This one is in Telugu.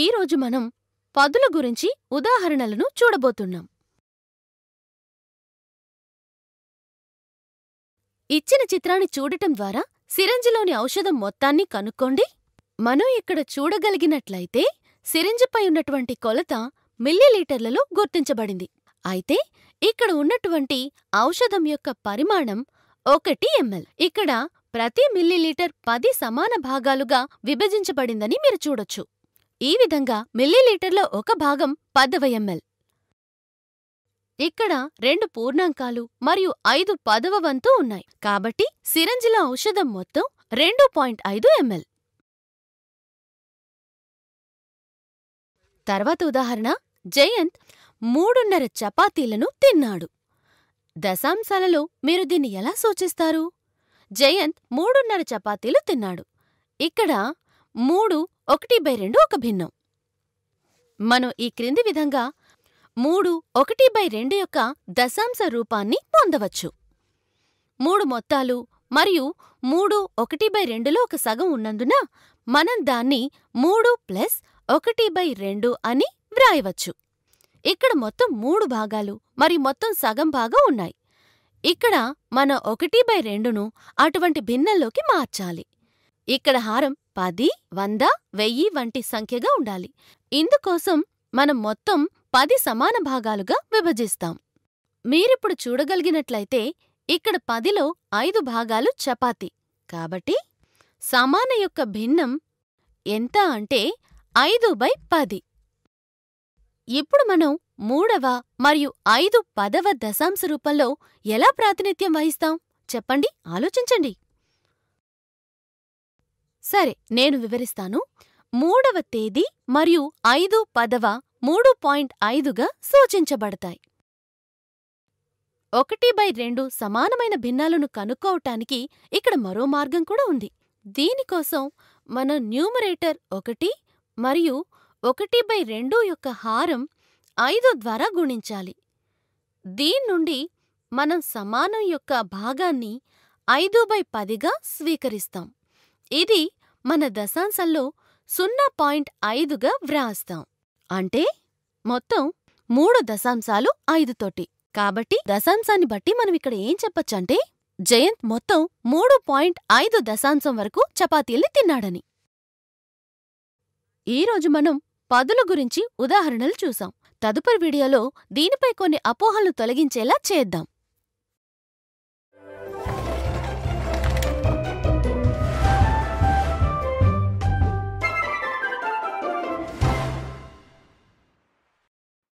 ఈరోజు మనం పదుల గురించి ఉదాహరణలను చూడబోతున్నాం ఇచ్చిన చిత్రాన్ని చూడటం ద్వారా సిరంజిలోని ఔషధం మొత్తాన్ని కనుక్కోండి మనం ఇక్కడ చూడగలిగినట్లయితే సిరంజిపై ఉన్నటువంటి కొలత మిల్లీలీటర్లలో గుర్తించబడింది అయితే ఇక్కడ ఉన్నటువంటి ఔషధం యొక్క పరిమాణం ఒకటి ఎంఎల్ ఇక్కడ ప్రతి మిల్లీలీటర్ పది సమాన భాగాలుగా విభజించబడిందని మీరు చూడొచ్చు ఈ విధంగా మిల్లీలీటర్ల ఒక భాగం పదవ ఎంఎల్ ఇక్కడ రెండు పూర్ణాంకాలు మరియు ఐదు పదవ వంతు ఉన్నాయి కాబట్టి సిరంజిల ఔషధం మొత్తం రెండు పాయింట్ ఐదు ఎంఎల్ తర్వాత ఉదాహరణ జయంత్ మూడున్నర చపాతీలను తిన్నాడు దశాంశాలలో మీరు దీన్ని ఎలా సూచిస్తారు జయంత్ మూడున్నర చపాతీలు తిన్నాడు ఇక్కడ మూడు ఒకటి బై రెండు ఒక భిన్నం మనం ఈ క్రింది విధంగా మూడు ఒకటి బై రెండు యొక్క దశాంశ రూపాన్ని పొందవచ్చు మూడు మొత్తాలు మరియు మూడు ఒకటి బై రెండులో ఒక సగం ఉన్నందున మనం దాన్ని మూడు ప్లస్ ఒకటి బై రెండు అని వ్రాయవచ్చు ఇక్కడ మొత్తం మూడు భాగాలు మరి మొత్తం సగం భాగం ఉన్నాయి ఇక్కడ మన ఒకటి బై రెండును అటువంటి భిన్నంలోకి మార్చాలి ఇక్కడ హారం పది వంద వెయ్యి వంటి సంఖ్యగా ఉండాలి ఇందుకోసం మనం మొత్తం పది సమాన భాగాలుగా విభజిస్తాం మీరిప్పుడు చూడగలిగినట్లయితే ఇక్కడ పదిలో ఐదు భాగాలు చపాతి కాబట్టి సమాన యొక్క భిన్నం ఎంత అంటే ఐదు బై పది ఇప్పుడు మనం మూడవ మరియు ఐదు పదవ దశాంశ రూపంలో ఎలా ప్రాతినిధ్యం వహిస్తాం చెప్పండి ఆలోచించండి సరే నేను వివరిస్తాను మూడవ తేదీ మరియు ఐదు పదవ మూడు పాయింట్ ఐదుగా సూచించబడతాయి ఒకటి బై రెండు సమానమైన భిన్నాలను కనుక్కోవటానికి ఇక్కడ మరో మార్గం కూడా ఉంది దీనికోసం మన న్యూమరేటర్ ఒకటి మరియు ఒకటి బై రెండు యొక్క హారం ఐదు ద్వారా గుణించాలి దీన్నుండి మనం సమానం యొక్క భాగాన్ని ఐదు బై పదిగా స్వీకరిస్తాం ఇది మన దశాంశంలో సున్నా పాయింట్ ఐదుగా వ్రాస్తాం అంటే మొత్తం మూడు దశాంశాలు ఐదుతోటి కాబట్టి దశాంశాన్ని బట్టి మనం ఇక్కడ ఏం చెప్పొచ్చంటే జయంత్ మొత్తం మూడు పాయింట్ ఐదు దశాంశం వరకు చపాతీల్ని తిన్నాడని ఈరోజు మనం పదుల గురించి ఉదాహరణలు చూసాం తదుపరి వీడియోలో దీనిపై కొన్ని అపోహలను తొలగించేలా చేద్దాం